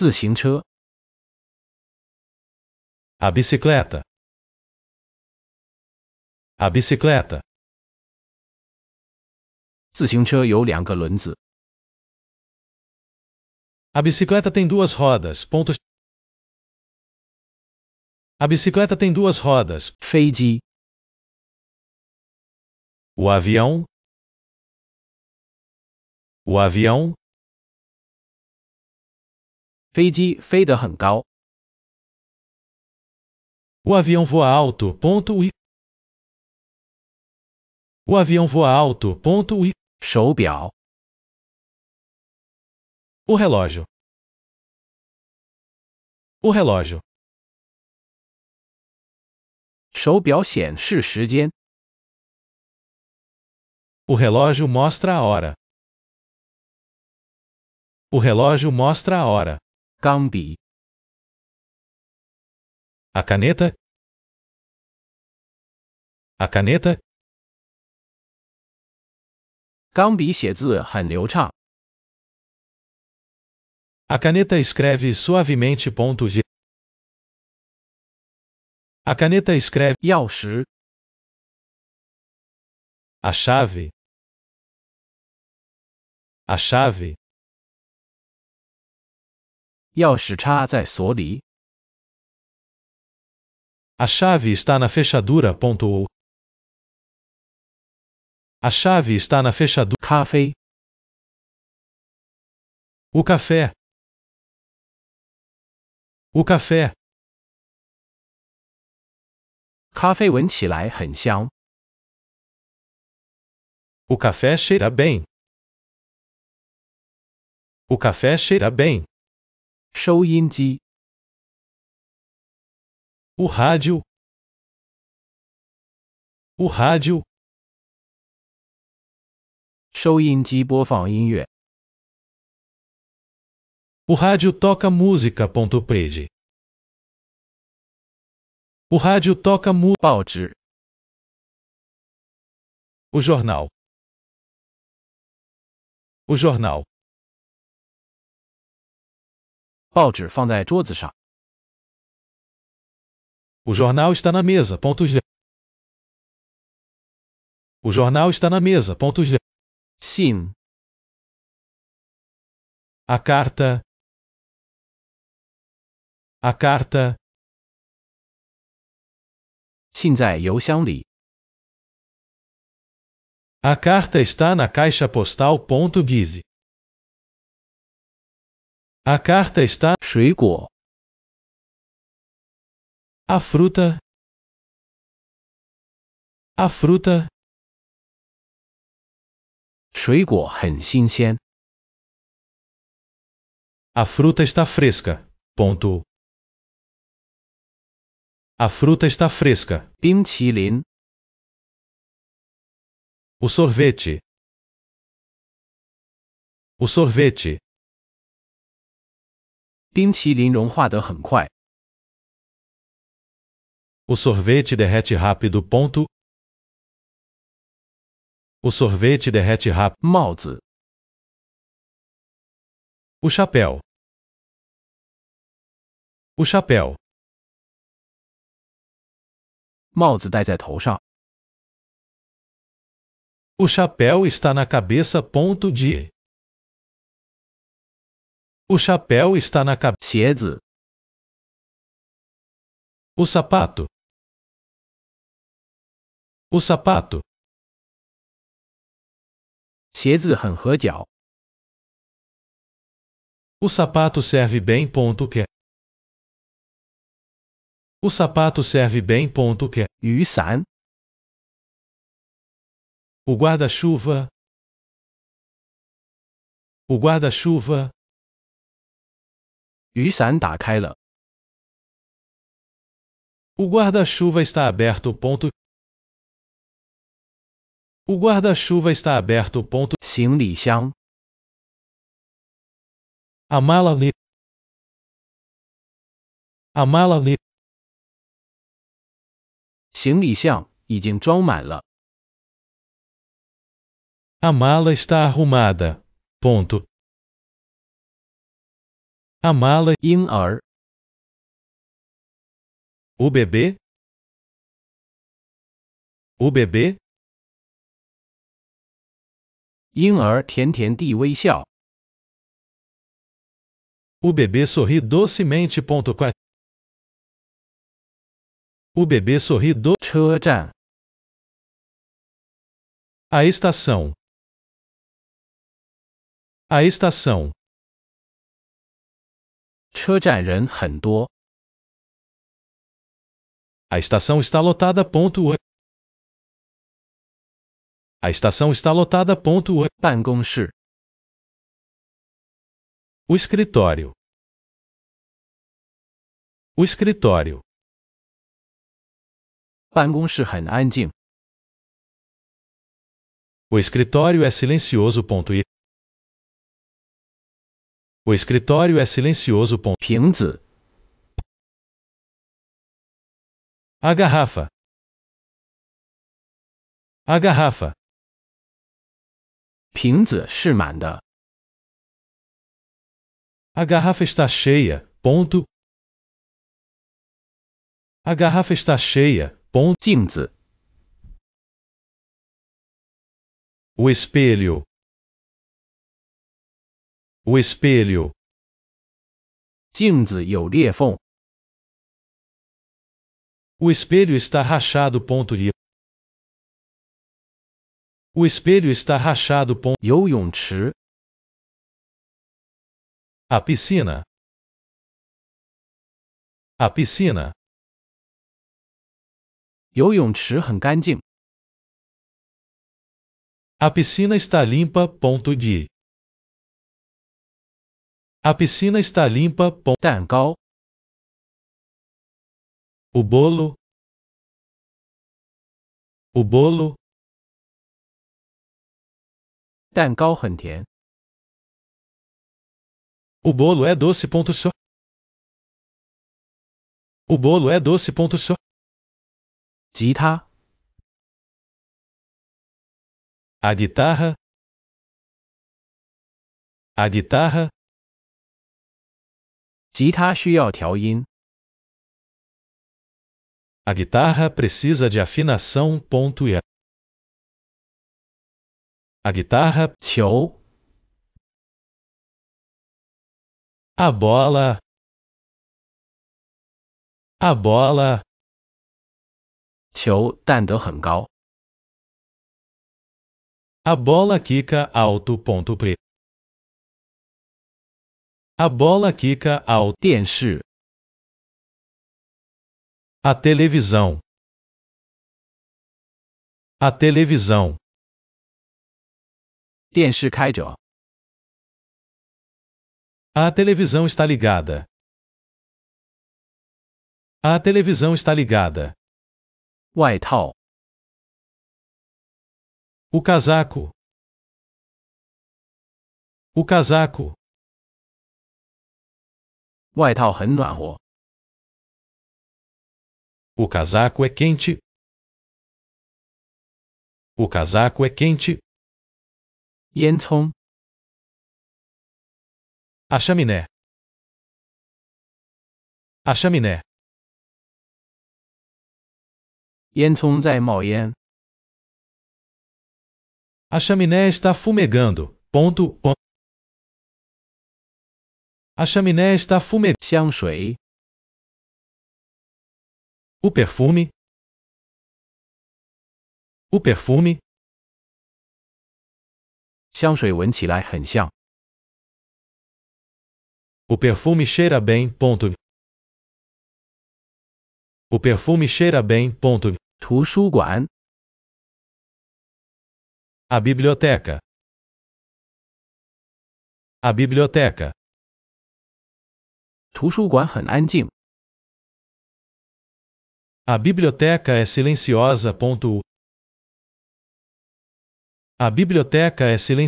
自行车 a bicicleta a bicicleta 自行车有两个轮子 a bicicleta tem duas rodas pontos a bicicleta tem duas rodas 飞机 o avião o avião 飞机飞得很高. O avião voa alto. Ponto e. O avião voa alto. Ponto e. 手表. O relógio. O relógio. 手表显示时间. O relógio mostra a hora. O relógio mostra a hora. Gambi. A caneta. A caneta. a caneta escreve suavemente pontos de. A caneta escreve. a chave. A chave. 钥匙插在锁里。A chave está na fechadura. Ponto. A chave está na fechadura. Café. O café. O café. Café O café cheira bem. O café cheira bem. 收音机 o rádio o rádio 收音机播放音乐 o rádio toca música. ponto Page. O rádio toca mu 报纸 o jornal o jornal 报纸放在桌子上。O jornal está na mesa. Pontos. O jornal está na mesa. Pontos. Sim. A carta. A carta. A carta está na caixa postal. Guise. A carta está. 水果. A fruta. A fruta. 水果很新鲜. A fruta está fresca. Ponto. A fruta está fresca. 冰淇淋. O sorvete. O sorvete. 冰淇淋融化得很快。O sorvete derrete rápido. Ponto. O sorvete derrete rápido. 帽子 O chapéu. O chapéu. 帽子戴在头上。O chapéu está na cabeça. Ponto de o chapéu está na cabeça. O sapato. O sapato. O sapato serve bem. Ponto que. O sapato serve bem. Ponto que. O guarda guarda-chuva. O guarda-chuva. 雨伞打开了。O guarda-chuva está aberto. Ponto. O guarda-chuva está aberto. Ponto. 行李箱。A mala li. A mala li. 行李箱已经装满了。A mala está arrumada. Ponto. A mala in-ar. O bebê? O bebê? O bebê sorri docemente. Ponto O bebê sorri do. A estação. A estação. 车站人很多。A estação está lotada. Ponto. A estação está lotada. Ponto. 办公室 O escritório. O escritório. O escritório é silencioso. Ponto. O escritório é silencioso. 瓶子 A garrafa. A garrafa. A garrafa está cheia. Ponto. A garrafa está cheia. Ponto. O espelho. O espelho. O espelho está rachado. Ponto o espelho está rachado. Ponto. a piscina. A piscina. A piscina está limpa. Ponto de a piscina está limpa. Tancao. O bolo. O bolo. Tancao O bolo é doce. Só. O bolo é doce. Só. Gita. A guitarra. A guitarra. 吉他需要调音。A guitarra precisa de afinação. Ponto e a guitarra 球 a bola a bola A bola quica alto. Ponto pre a bola quica ao 电视. A televisão. A televisão. 电视开着. A televisão está ligada. A televisão está ligada. 外套. O casaco. O casaco. 外套很暖和。O casaco é quente. O casaco é quente. A chaminé. A chaminé. A chaminé está fumegando. Ponto. A chaminé está fumegante. 香水 O perfume. O perfume. o perfume cheira bem. Ponto. O perfume cheira bem. Ponto. A biblioteca. A biblioteca. É A biblioteca é silenciosa. A biblioteca é silenciosa.